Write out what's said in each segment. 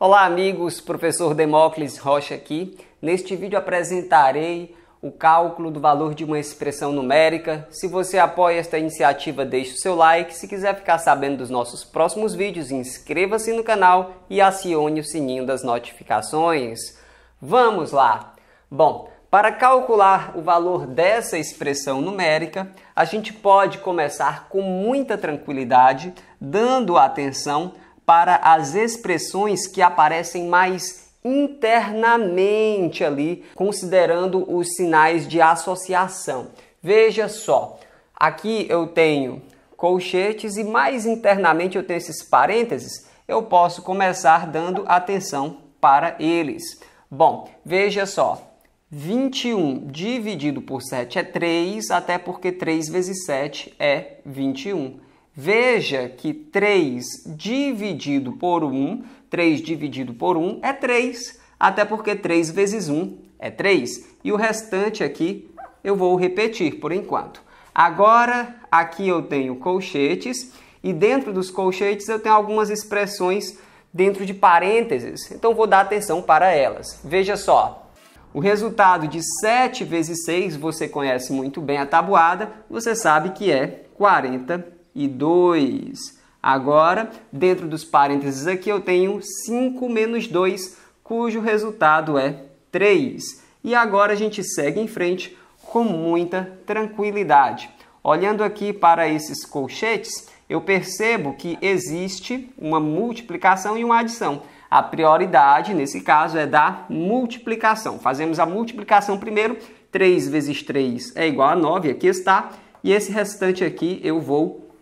Olá, amigos. Professor Demócles Rocha aqui. Neste vídeo apresentarei o cálculo do valor de uma expressão numérica. Se você apoia esta iniciativa, deixe o seu like. Se quiser ficar sabendo dos nossos próximos vídeos, inscreva-se no canal e acione o sininho das notificações. Vamos lá. Bom, para calcular o valor dessa expressão numérica, a gente pode começar com muita tranquilidade, dando atenção para as expressões que aparecem mais internamente ali, considerando os sinais de associação. Veja só, aqui eu tenho colchetes e mais internamente eu tenho esses parênteses. Eu posso começar dando atenção para eles. Bom, veja só. 21 dividido por 7 é 3, até porque 3 vezes 7 é 21. Veja que 3 dividido por 1, 3 dividido por 1 é 3, até porque 3 vezes 1 é 3. E o restante aqui eu vou repetir por enquanto. Agora, aqui eu tenho colchetes e dentro dos colchetes eu tenho algumas expressões dentro de parênteses, então vou dar atenção para elas. Veja só, o resultado de 7 vezes 6, você conhece muito bem a tabuada, você sabe que é 40 e 2. Agora, dentro dos parênteses aqui, eu tenho 5 menos 2, cujo resultado é 3. E agora a gente segue em frente com muita tranquilidade. Olhando aqui para esses colchetes, eu percebo que existe uma multiplicação e uma adição. A prioridade, nesse caso, é da multiplicação. Fazemos a multiplicação primeiro. 3 vezes 3 é igual a 9, aqui está. E esse restante aqui eu vou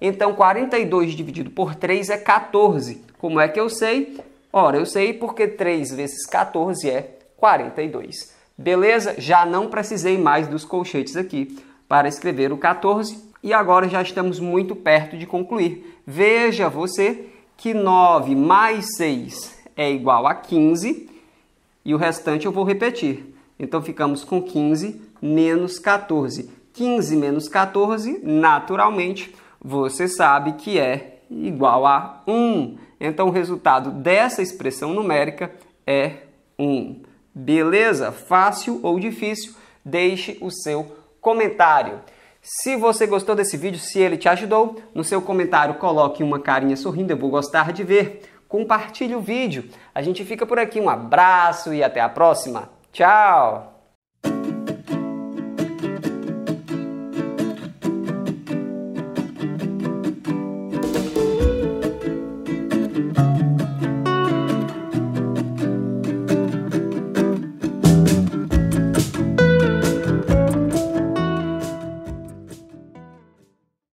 Então, 42 dividido por 3 é 14. Como é que eu sei? Ora, eu sei porque 3 vezes 14 é 42. Beleza? Já não precisei mais dos colchetes aqui para escrever o 14 e agora já estamos muito perto de concluir. Veja você que 9 mais 6 é igual a 15 e o restante eu vou repetir. Então ficamos com 15 menos 14. 15 menos 14, naturalmente, você sabe que é igual a 1. Então o resultado dessa expressão numérica é 1. Beleza? Fácil ou difícil? Deixe o seu comentário. Se você gostou desse vídeo, se ele te ajudou, no seu comentário coloque uma carinha sorrindo, eu vou gostar de ver. Compartilhe o vídeo. A gente fica por aqui. Um abraço e até a próxima. Tchau!